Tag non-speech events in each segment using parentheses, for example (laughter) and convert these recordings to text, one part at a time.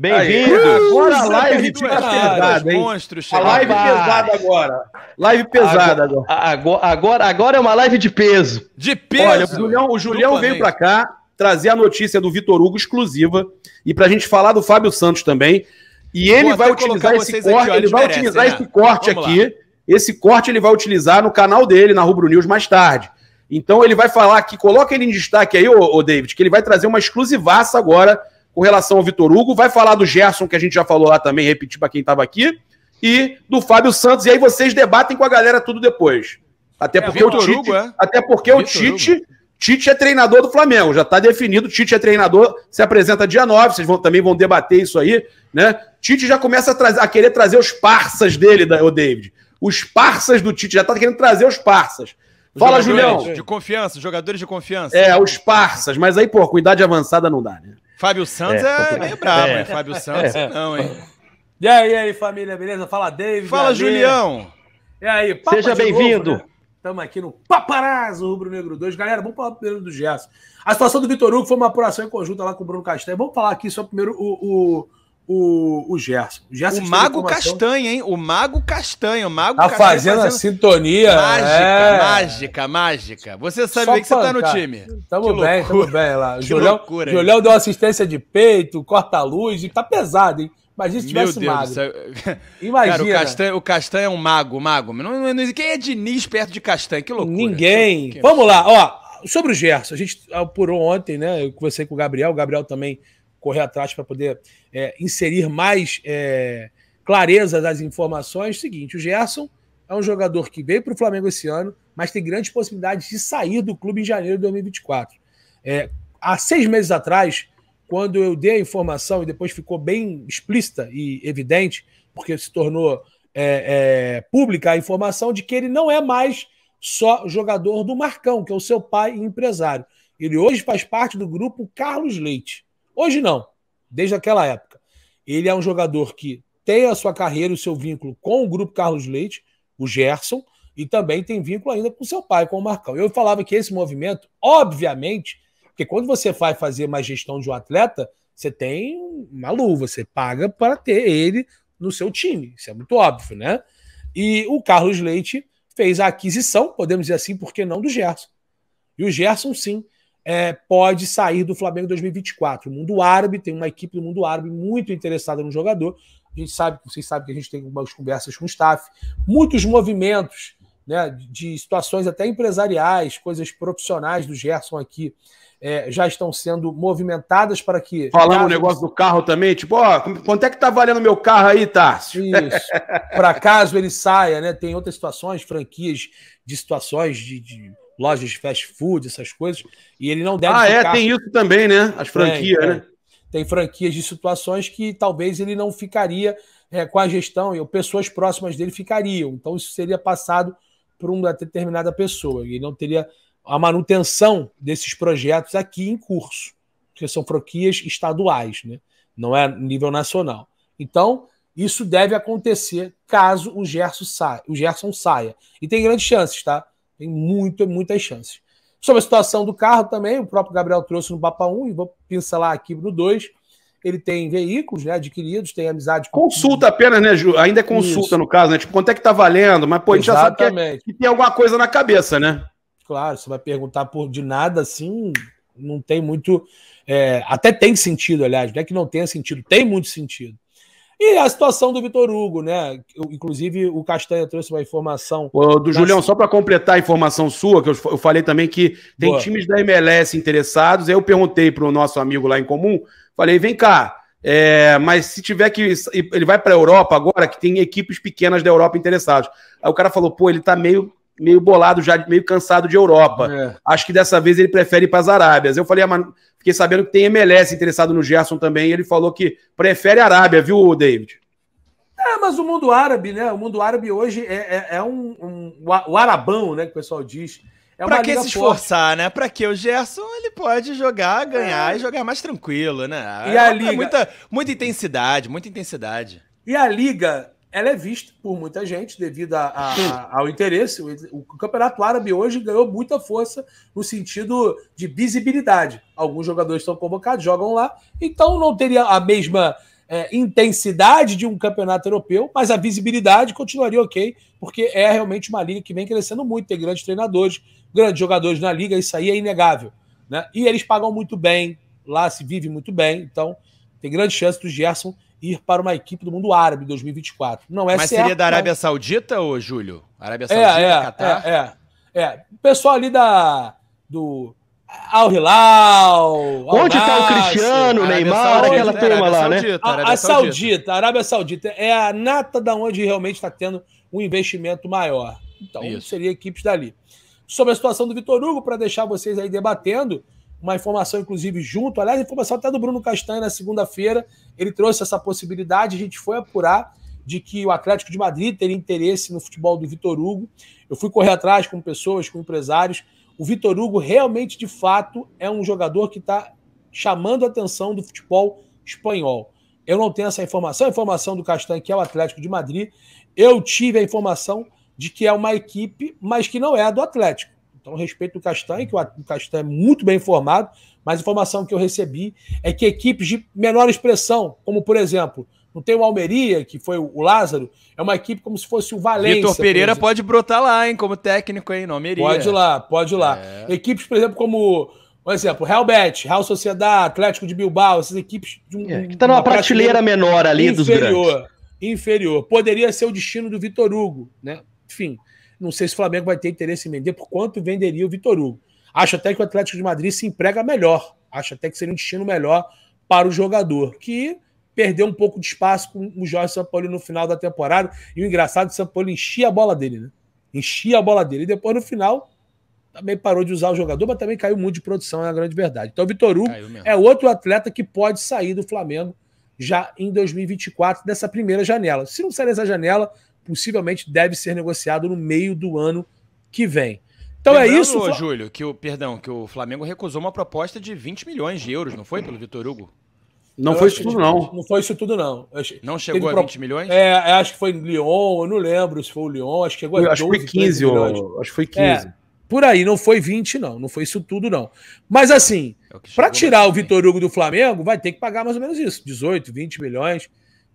Bem-vindo! Agora a live pesada, hein? Monstros, a live pesada agora. Live pesada agora, agora. Agora, agora. é uma live de peso. De peso! Olha, o Julião, o Julião veio para cá trazer a notícia do Vitor Hugo exclusiva e para a gente falar do Fábio Santos também. E ele vai utilizar né? esse corte, ele vai utilizar esse corte aqui. Lá. Esse corte ele vai utilizar no canal dele, na Rubro News, mais tarde. Então ele vai falar aqui, coloca ele em destaque aí, o David, que ele vai trazer uma exclusivaça agora com relação ao Vitor Hugo, vai falar do Gerson, que a gente já falou lá também, repetir para quem estava aqui, e do Fábio Santos. E aí vocês debatem com a galera tudo depois. Até é, porque o Tite, Hugo, é? até porque Vitor o Tite, Hugo. Tite é treinador do Flamengo, já está definido. Tite é treinador, se apresenta dia 9, vocês vão, também vão debater isso aí, né? Tite já começa a, trazer, a querer trazer os parças dele, o David. Os parças do Tite, já está querendo trazer os parças. Fala, Julião. De confiança, jogadores de confiança. É, os parças, mas aí, pô, com idade avançada não dá, né? Fábio Santos é, é meio brabo, hein? É. Fábio Santos é. não, hein? E aí, aí, família, beleza? Fala, David. Fala, Julião. E aí, Papa Seja bem-vindo. Estamos né? aqui no Paparazzo Rubro Negro 2. Galera, vamos falar primeiro do Gerson. A situação do Vitor Hugo foi uma apuração em conjunto lá com o Bruno Castanho. Vamos falar aqui só primeiro o, o o, o Gerson. O, Gerson o Mago Castanha hein? O Mago Castanha O Mago tá fazendo, fazendo a sintonia. Mágica, é. mágica, mágica. Você sabe Só que você tá no time. Tamo que bem, loucura. tamo bem lá. O Julião, loucura, Julião deu assistência de peito, corta a luz, e tá pesado, hein? Imagina se tivesse Meu Deus (laughs) Imagina. Cara, o Castanha, o é um mago, mago. Não, não, não, quem é Diniz perto de Castanha? Que loucura. Ninguém. Vamos lá, ó. Sobre o Gerson, a gente apurou ontem, né? Eu conversei com o Gabriel, o Gabriel também correr atrás para poder é, inserir mais é, clareza das informações. É seguinte, o Gerson é um jogador que veio para o Flamengo esse ano, mas tem grandes possibilidades de sair do clube em janeiro de 2024. É, há seis meses atrás, quando eu dei a informação e depois ficou bem explícita e evidente, porque se tornou é, é, pública a informação de que ele não é mais só jogador do Marcão, que é o seu pai e empresário. Ele hoje faz parte do grupo Carlos Leite. Hoje não, desde aquela época. Ele é um jogador que tem a sua carreira o seu vínculo com o grupo Carlos Leite, o Gerson, e também tem vínculo ainda com seu pai, com o Marcão. Eu falava que esse movimento, obviamente, porque quando você vai fazer uma gestão de um atleta, você tem uma luva, você paga para ter ele no seu time. Isso é muito óbvio, né? E o Carlos Leite fez a aquisição, podemos dizer assim, por que não, do Gerson. E o Gerson, sim, é, pode sair do Flamengo em 2024. O mundo árabe tem uma equipe do mundo árabe muito interessada no jogador. A gente sabe, vocês sabem que a gente tem algumas conversas com o staff, muitos movimentos né, de situações até empresariais, coisas profissionais do Gerson aqui é, já estão sendo movimentadas para que. Falando caso... o negócio do carro também, tipo, ó, quanto é que tá valendo meu carro aí, Tarso? Isso. para caso ele saia, né? Tem outras situações, franquias de situações de, de lojas de fast food, essas coisas, e ele não deve. Ah, é? ficar... é, tem isso também, né? As franquias, tem, né? Tem franquias de situações que talvez ele não ficaria é, com a gestão, e pessoas próximas dele ficariam. Então, isso seria passado por uma determinada pessoa, e não teria a manutenção desses projetos aqui em curso, porque são franquias estaduais, né? não é nível nacional. Então, isso deve acontecer caso o Gerson saia. O Gerson saia. E tem grandes chances, tá? Tem muito, muitas chances. Sobre a situação do carro também, o próprio Gabriel trouxe no Papa 1 e vou pincelar aqui no 2. Ele tem veículos né, adquiridos, tem amizade com. Consulta apenas, né, Ju? Ainda é consulta Isso. no caso, né? Tipo, quanto é que tá valendo? Mas, pô, a gente Exatamente. já sabe que, é, que tem alguma coisa na cabeça, né? Claro, você vai perguntar por de nada assim, não tem muito. É, até tem sentido, aliás, não é que não tenha sentido, tem muito sentido. E a situação do Vitor Hugo, né? Inclusive, o Castanha trouxe uma informação. do da... Julião, só para completar a informação sua, que eu, eu falei também que tem Boa. times da MLS interessados. Aí eu perguntei para o nosso amigo lá em comum, falei: vem cá, é, mas se tiver que. Ele vai para a Europa agora, que tem equipes pequenas da Europa interessadas. Aí o cara falou: pô, ele tá meio meio bolado já, meio cansado de Europa. É. Acho que dessa vez ele prefere ir para as Arábias. Eu falei, ah, fiquei sabendo que tem MLS interessado no Gerson também, ele falou que prefere a Arábia, viu, David? É, mas o mundo árabe, né? O mundo árabe hoje é, é, é um, um, O arabão, né? Que o pessoal diz. É pra que se esforçar, forte. né? Pra que o Gerson ele pode jogar, é. ganhar é. e jogar mais tranquilo, né? E a é é liga... muita, muita intensidade, muita intensidade. E a liga ela é vista por muita gente devido a, a, ao interesse. O, o, Campeonato Árabe hoje ganhou muita força no sentido de visibilidade. Alguns jogadores estão convocados, jogam lá, então não teria a mesma é, intensidade de um campeonato europeu, mas a visibilidade continuaria ok, porque é realmente uma liga que vem crescendo muito, tem grandes treinadores, grandes jogadores na liga, isso aí é inegável. Né? E eles pagam muito bem, lá se vive muito bem, então tem grande chance do Gerson ir para uma equipe do mundo árabe em 2024. Não é Mas certo, seria da Arábia não. Saudita, ou Júlio? Arábia é, Saudita, é, é, Catar? É, é, é. O pessoal ali da, do Al Hilal. Al Onde está o Cristiano, Arábia Neymar, Saúde, aquela turma lá, né? Saudita, a, Arábia Saudita. Saudita, a Arábia Saudita é a nata da onde realmente está tendo um investimento maior. Então, Isso. seria equipes dali. Sobre a situação do Vitor Hugo, para deixar vocês aí debatendo, uma informação, inclusive, junto. Aliás, informação até do Bruno Castanho na segunda-feira. Ele trouxe essa possibilidade, a gente foi apurar de que o Atlético de Madrid teria interesse no futebol do Vitor Hugo. Eu fui correr atrás com pessoas, com empresários. O Vitor Hugo realmente, de fato, é um jogador que está chamando a atenção do futebol espanhol. Eu não tenho essa informação, a informação do Castanho, que é o Atlético de Madrid. Eu tive a informação de que é uma equipe, mas que não é a do Atlético. Então, respeito o Castanho, que o Castanho é muito bem informado, mas a informação que eu recebi é que equipes de menor expressão, como por exemplo, não tem o Almeria, que foi o Lázaro, é uma equipe como se fosse o Valência. Vitor Pereira pode brotar lá, hein, como técnico aí no Almeria. Pode ir lá, pode ir lá. É. Equipes, por exemplo, como por exemplo, Real Bet, Real Sociedade, Atlético de Bilbao, essas equipes de um. É, que tá numa prateleira, prateleira menor ali inferior, dos grandes. Inferior. Poderia ser o destino do Vitor Hugo, né? Enfim, não sei se o Flamengo vai ter interesse em vender, por quanto venderia o Vitor Hugo. Acho até que o Atlético de Madrid se emprega melhor. Acho até que seria um destino melhor para o jogador, que perdeu um pouco de espaço com o Jorge Sampaoli no final da temporada. E o engraçado, é o Sampaoli enchia a bola dele, né? Enchia a bola dele. E depois, no final, também parou de usar o jogador, mas também caiu muito de produção, é a grande verdade. Então, o Vitor Hugo é outro atleta que pode sair do Flamengo já em 2024, dessa primeira janela. Se não sair dessa janela, possivelmente deve ser negociado no meio do ano que vem. Então é Lembrando, é isso, Fla... Júlio, que o perdão, que o Flamengo recusou uma proposta de 20 milhões de euros, não foi pelo Vitor Hugo? Não eu foi isso tudo, não. Não foi isso tudo, não. Não chegou a 20 milhões? É, é, acho que foi em Lyon, eu não lembro se foi o Lyon, acho que chegou a acho 12, Acho que foi 15, acho que foi 15. É, por aí, não foi 20, não. Não foi isso tudo, não. Mas assim, é para tirar o Vitor Hugo do Flamengo, vai ter que pagar mais ou menos isso, 18, 20 milhões.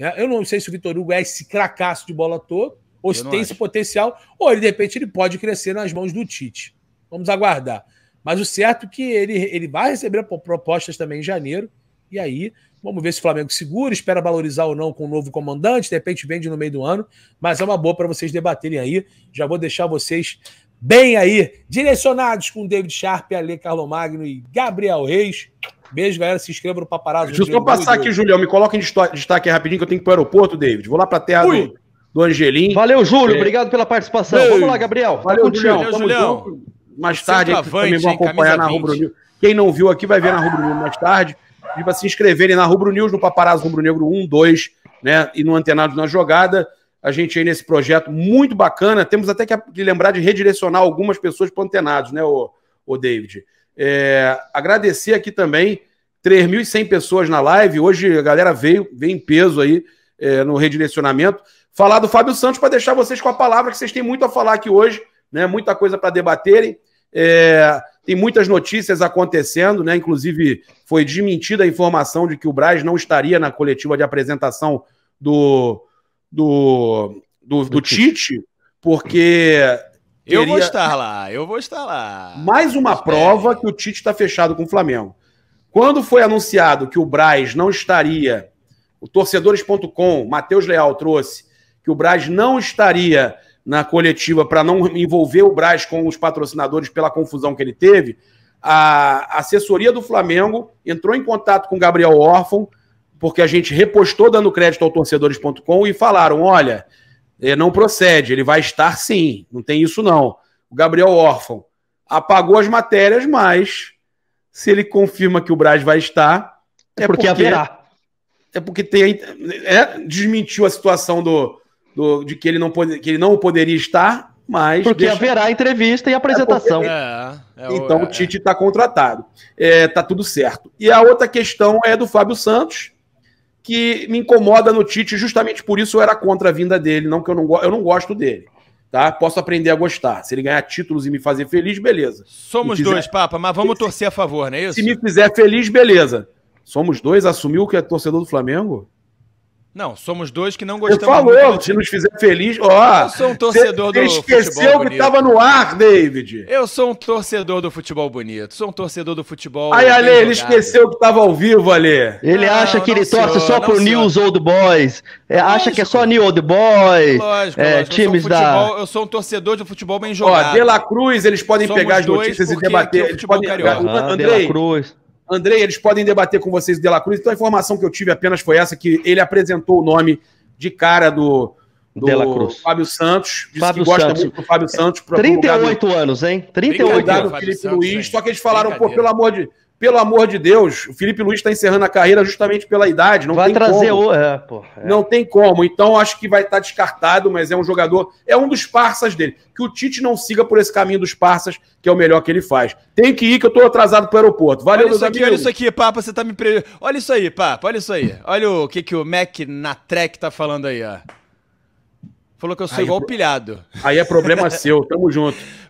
Né? Eu não sei se o Vitor Hugo é esse cracaço de bola toda, ou se tem esse potencial, ou ele, de repente ele pode crescer nas mãos do Tite. Vamos aguardar. Mas o certo é que ele, ele vai receber propostas também em janeiro, e aí vamos ver se o Flamengo segura, espera valorizar ou não com o novo comandante, de repente vende no meio do ano, mas é uma boa para vocês debaterem aí. Já vou deixar vocês bem aí, direcionados com David Sharp, Ale Carlomagno Magno e Gabriel Reis. Beijo, galera. Se inscreva no paparazzo. Deixa eu só passar aqui, Julião. Me coloca em destaque rapidinho que eu tenho que ir para o aeroporto, David. Vou lá para a terra do, do Angelim. Valeu, Júlio. É. Obrigado pela participação. Ei. Vamos lá, Gabriel. Tá Valeu, Julião. Valeu, Julião. Junto. Mais é tarde, aqui, também vão acompanhar na Rubro News. Quem não viu aqui vai ver na Rubro News mais tarde. E para se inscreverem na Rubro News, no Paparazzo Rubro Negro 1, 2, né? E no Antenado na Jogada. A gente aí nesse projeto muito bacana. Temos até que lembrar de redirecionar algumas pessoas para Antenados, né, ô, o David? É, agradecer aqui também 3.100 pessoas na live. Hoje a galera veio, veio em peso aí é, no redirecionamento. Falar do Fábio Santos para deixar vocês com a palavra, que vocês têm muito a falar aqui hoje, né? Muita coisa para debaterem. É, tem muitas notícias acontecendo, né? Inclusive, foi desmentida a informação de que o Braz não estaria na coletiva de apresentação do, do, do, do, do Tite, porque eu vou estar lá, eu vou estar lá. Mais uma prova que o Tite está fechado com o Flamengo. Quando foi anunciado que o Braz não estaria, o torcedores.com, Matheus Leal trouxe, que o Braz não estaria na coletiva para não envolver o Braz com os patrocinadores pela confusão que ele teve, a assessoria do Flamengo entrou em contato com Gabriel Órfão, porque a gente repostou dando crédito ao torcedores.com e falaram: olha, é, não procede. Ele vai estar sim, não tem isso não. O Gabriel Órfão apagou as matérias, mas se ele confirma que o Braz vai estar, é, porque, porque haverá. É porque tem é, desmentiu a situação do, do de que ele não pode, que ele não poderia estar, mas porque deixa... haverá entrevista e é apresentação. Porque... É, é então o Tite está contratado, está tudo certo. E a outra questão é do Fábio Santos que me incomoda no Tite, justamente por isso eu era contra a vinda dele, não que eu não, eu não gosto dele. Tá? Posso aprender a gostar. Se ele ganhar títulos e me fazer feliz, beleza. Somos fizer... dois, Papa, mas vamos torcer a favor, não é isso? Se me fizer feliz, beleza. Somos dois, assumiu que é torcedor do Flamengo? Não, somos dois que não gostamos. Você falou, se nos fizer feliz, ó. Eu sou um torcedor cê, cê esqueceu que estava no ar, David. Eu sou um torcedor do futebol bonito. Sou um torcedor do futebol. Aí, Ale, ele esqueceu que estava ao vivo, Ale. Ele não, acha que ele senhor, torce só pro senhor. News Old Boys. É, acha que é só New Old Boys. Lógico, é, lógico. Times eu, sou um futebol, da... eu sou um torcedor de futebol bem jogado. Ó, De La Cruz, eles podem somos pegar as notícias e é debater. É eles podem... Carioca. Andrei, De La Cruz. Andrei, eles podem debater com vocês o De La Cruz. Então a informação que eu tive apenas foi essa, que ele apresentou o nome de cara do, do De La Cruz. Fábio Santos. Disse Fábio que gosta Santos. muito do Fábio Santos. 38 anos, hein? 38 anos. Felipe Santos, Luiz, só que eles falaram, pô, pelo amor de pelo amor de Deus, o Felipe Luiz está encerrando a carreira justamente pela idade. Não vai tem trazer como. o. É, pô, é. Não tem como. Então, acho que vai estar tá descartado, mas é um jogador. É um dos parças dele. Que o Tite não siga por esse caminho dos parças, que é o melhor que ele faz. Tem que ir, que eu estou atrasado para o aeroporto. Valeu, olha isso aqui, amigos. Olha isso aqui, Papa, você tá me. Pre... Olha isso aí, Papa, olha isso aí. Olha o que, que o Mac na track tá falando aí, ó. Falou que eu sou aí é igual é pro... pilhado. Aí é problema seu, tamo junto. (laughs)